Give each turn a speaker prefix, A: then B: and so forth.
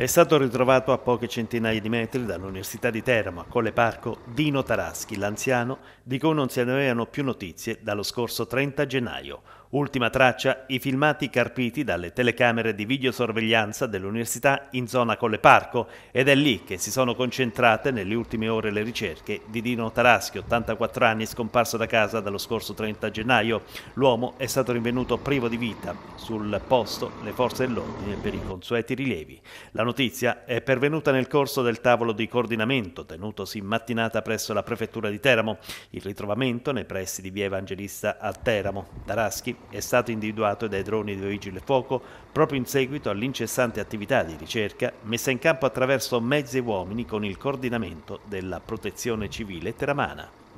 A: È stato ritrovato a poche centinaia di metri dall'Università di Teramo, a Colle Parco, Dino Taraschi, l'anziano, di cui non si avevano più notizie dallo scorso 30 gennaio. Ultima traccia, i filmati carpiti dalle telecamere di videosorveglianza dell'Università in zona Colle Parco ed è lì che si sono concentrate nelle ultime ore le ricerche di Dino Taraschi, 84 anni, scomparso da casa dallo scorso 30 gennaio. L'uomo è stato rinvenuto privo di vita. Sul posto le forze dell'ordine per i consueti rilievi. La notizia è pervenuta nel corso del tavolo di coordinamento tenutosi in mattinata presso la prefettura di Teramo. Il ritrovamento nei pressi di via Evangelista a Teramo, Taraschi, è stato individuato dai droni di Vigile Fuoco proprio in seguito all'incessante attività di ricerca messa in campo attraverso mezzi e uomini con il coordinamento della protezione civile teramana.